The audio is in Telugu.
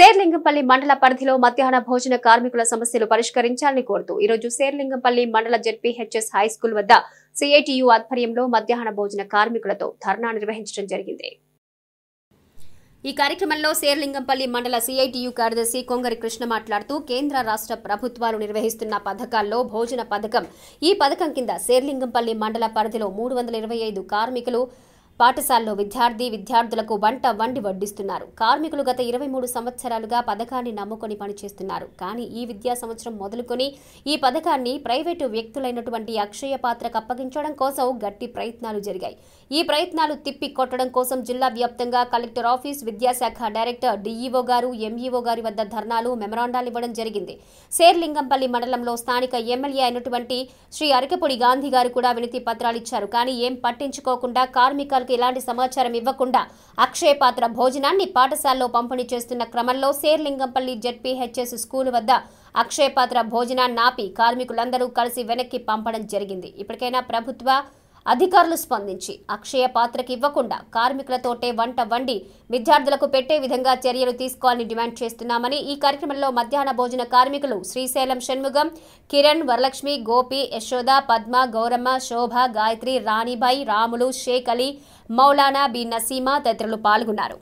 శేర్లింగంపల్లి మండల పరిధిలో మధ్యాహ్న భోజన కార్మికుల సమస్యలు పరిష్కరించాలని కోరుతూ ఈరోజు శేర్లింగంపల్లి మండల జెడ్పీహెచ్ఎస్ స్కూల్ వద్ద సిఐటియు ఆధ్వర్యంలో మధ్యాహ్న భోజన కార్మికులతో ధర్నా నిర్వహించడం జరిగింది ఈ కార్యక్రమంలో శేర్లింగంపల్లి మండల సిఐటియు కార్యదర్శి కొంగరి కృష్ణ మాట్లాడుతూ కేంద్ర రాష్ట్ర ప్రభుత్వాలు నిర్వహిస్తున్న పథకాల్లో భోజన పథకం ఈ పథకం కింద శేర్లింగంపల్లి మండల పరిధిలో మూడు కార్మికులు పాఠశాలలో విద్యార్థి విద్యార్థులకు వంట వండి వడ్డిస్తున్నారు కార్మికులు గత ఇరవై మూడు సంవత్సరాలుగా పథకాన్ని నమ్ముకొని పనిచేస్తున్నారు కానీ ఈ విద్యా సంవత్సరం మొదలుకొని ఈ పథకాన్ని ప్రైవేటు వ్యక్తులైనటువంటి అక్షయ పాత్రకు అప్పగించడం కోసం గట్టి ప్రయత్నాలు జరిగాయి ఈ ప్రయత్నాలు తిప్పి కొట్టడం కోసం జిల్లా వ్యాప్తంగా కలెక్టర్ ఆఫీస్ విద్యాశాఖ డైరెక్టర్ డీఈఓ గారు ఎంఈఓ గారి వద్ద ధర్నాలు మెమరాండాలు ఇవ్వడం జరిగింది శేర్లింగంపల్లి మండలంలో స్థానిక ఎమ్మెల్యే అయినటువంటి శ్రీ అరకపొడి గాంధీ గారు కూడా వినతి పత్రాలు ఇచ్చారు కానీ ఏం పట్టించుకోకుండా కార్మికులకు విద్యార్థులకు ఎలాంటి సమాచారం ఇవ్వకుండా అక్షయపాత్ర భోజనాన్ని పాఠశాలలో పంపిణీ చేస్తున్న క్రమంలో శేర్లింగంపల్లి జెడ్పీహెచ్ఎస్ స్కూల్ వద్ద అక్షయపాత్ర భోజనాన్ని ఆపి కార్మికులందరూ కలిసి వెనక్కి పంపడం జరిగింది ఇప్పటికైనా ప్రభుత్వ అధికారులు స్పందించి అక్షయ పాత్రకి ఇవ్వకుండా కార్మికులతోటే వంట వండి విద్యార్థులకు పెట్టే విధంగా చర్యలు తీసుకోవాలని డిమాండ్ చేస్తున్నామని ఈ కార్యక్రమంలో మధ్యాహ్న భోజన కార్మికులు శ్రీశైలం షణ్ముగం కిరణ్ వరలక్ష్మి గోపి యశోద పద్మ గౌరమ్మ శోభ గాయత్రి రాణిబాయి రాములు షేఖ్ అలీ మౌలానా బి నసీమా తదితరులు పాల్గొన్నారు